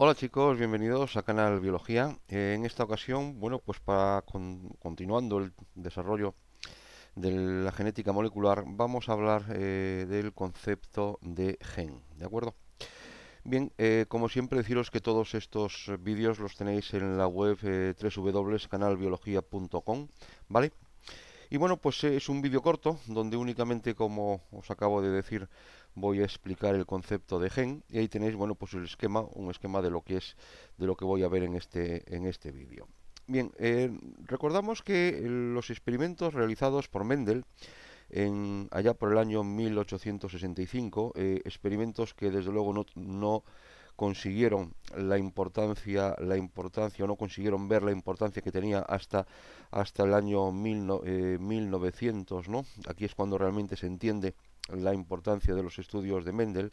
Hola chicos, bienvenidos a Canal Biología. Eh, en esta ocasión, bueno, pues para continuando el desarrollo de la genética molecular, vamos a hablar eh, del concepto de gen, ¿de acuerdo? Bien, eh, como siempre deciros que todos estos vídeos los tenéis en la web eh, www.canalbiología.com, ¿vale? Y bueno, pues es un vídeo corto donde únicamente, como os acabo de decir, voy a explicar el concepto de gen y ahí tenéis bueno pues el esquema un esquema de lo que es de lo que voy a ver en este en este vídeo bien eh, recordamos que los experimentos realizados por Mendel en, allá por el año 1865 eh, experimentos que desde luego no, no consiguieron la importancia la importancia o no consiguieron ver la importancia que tenía hasta hasta el año 1900 eh, no aquí es cuando realmente se entiende la importancia de los estudios de Mendel.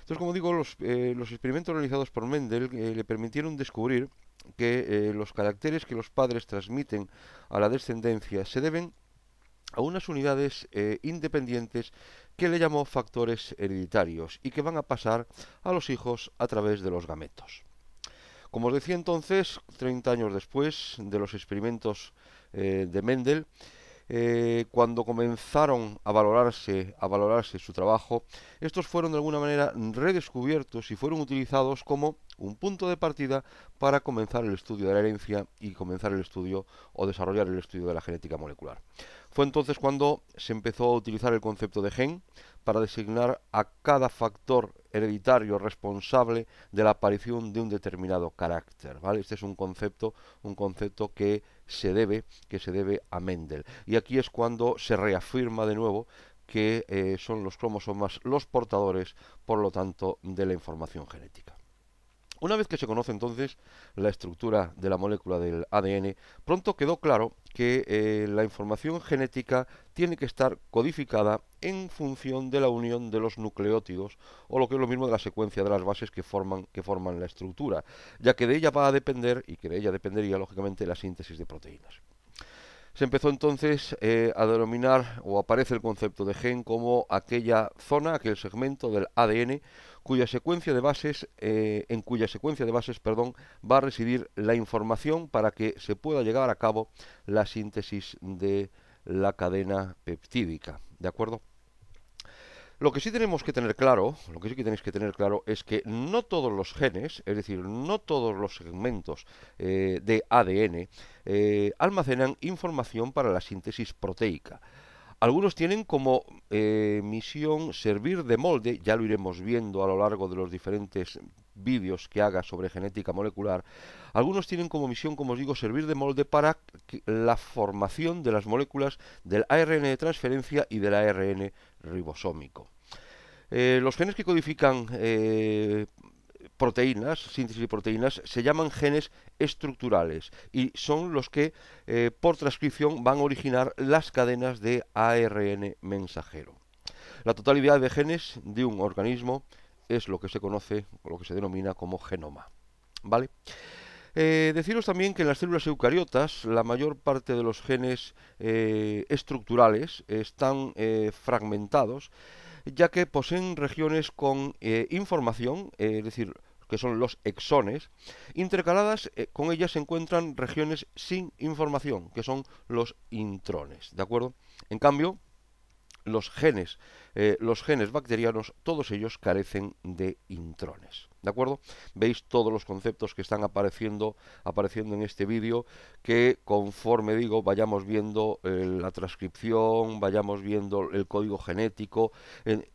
Entonces, como digo, los, eh, experimentos realizados por Mendel eh, le permitieron descubrir que eh, los caracteres que los padres transmiten a la descendencia se deben a unas unidades independientes que le llamó factores hereditarios y que van a pasar a los hijos a través de los gametos. Como os decía entonces, 30 años después de los experimentos de Mendel, eh, cuando comenzaron a valorarse, a valorarse su trabajo, estos fueron de alguna manera redescubiertos y fueron utilizados como un punto de partida para comenzar el estudio de la herencia y comenzar el estudio o desarrollar el estudio de la genética molecular. Fue entonces cuando se empezó a utilizar el concepto de gen para designar a cada factor hereditario responsable de la aparición de un determinado carácter, ¿vale? Este es un concepto, un concepto que se debe, que se debe a Mendel. Y aquí es cuando se reafirma de nuevo que eh, son los cromosomas los portadores, por lo tanto, de la información genética. Una vez que se conoce entonces la estructura de la molécula del ADN, pronto quedó claro que eh, la información genética tiene que estar codificada en función de la unión de los nucleótidos, o lo que es lo mismo de la secuencia de las bases que forman, que forman la estructura, ya que de ella va a depender, y que de ella dependería lógicamente la síntesis de proteínas. Se empezó entonces eh, a denominar o aparece el concepto de gen como aquella zona, aquel segmento del ADN cuya secuencia de bases, eh, en cuya secuencia de bases, perdón, va a residir la información para que se pueda llegar a cabo la síntesis de la cadena peptídica, ¿de acuerdo? Lo que sí tenemos que tener claro, lo que tenéis que tener claro es que no todos los genes, es decir, no todos los segmentos eh, de ADN eh, almacenan información para la síntesis proteica. Algunos tienen como eh, misión servir de molde, ya lo iremos viendo a lo largo de los diferentes vídeos que haga sobre genética molecular. Algunos tienen como misión, como os digo, servir de molde para la formación de las moléculas del ARN de transferencia y del ARN ribosómico. Eh, los genes que codifican eh, proteínas, síntesis de proteínas, se llaman genes estructurales y son los que eh, por transcripción van a originar las cadenas de ARN mensajero. La totalidad de genes de un organismo es lo que se conoce lo que se denomina como genoma. ¿Vale? Eh, deciros también que en las células eucariotas la mayor parte de los genes eh, estructurales están fragmentados ya que poseen regiones con información, es decir, que son los exones, intercaladas eh, con ellas se encuentran regiones sin información, que son los intrones, ¿de acuerdo? En cambio, los genes, eh, los genes bacterianos, todos ellos carecen de intrones. ¿De acuerdo? Veis todos los conceptos que están apareciendo, apareciendo en este vídeo, que conforme digo, vayamos viendo eh, la transcripción, vayamos viendo el código genético,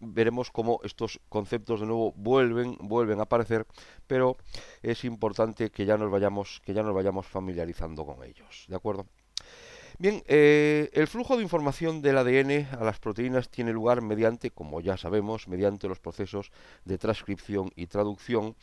veremos cómo estos conceptos de nuevo vuelven, vuelven a aparecer, pero es importante que ya nos vayamos, que ya nos vayamos familiarizando con ellos. ¿De acuerdo? Bien, eh, el flujo de información del ADN a las proteínas tiene lugar mediante, como ya sabemos, mediante los procesos de transcripción y traducción,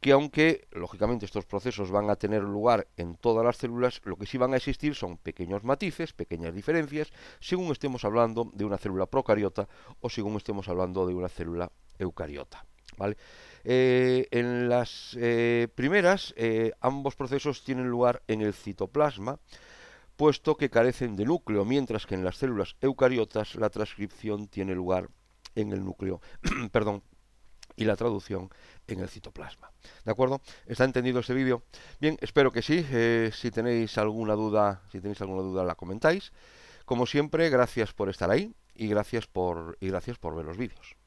que aunque lógicamente estos procesos van a tener lugar en todas las células, lo que sí van a existir son pequeños matices, pequeñas diferencias, según estemos hablando de una célula procariota o según estemos hablando de una célula eucariota. ¿Vale? Eh, en las eh, primeras, ambos procesos tienen lugar en el citoplasma, puesto que carecen de núcleo, mientras que en las células eucariotas la transcripción tiene lugar en el núcleo, perdón, y la traducción en el citoplasma. ¿De acuerdo? ¿Está entendido este vídeo? Bien, espero que sí. Eh, si tenéis alguna duda, si tenéis alguna duda la comentáis. Como siempre, gracias por estar ahí y gracias por, y gracias por ver los vídeos.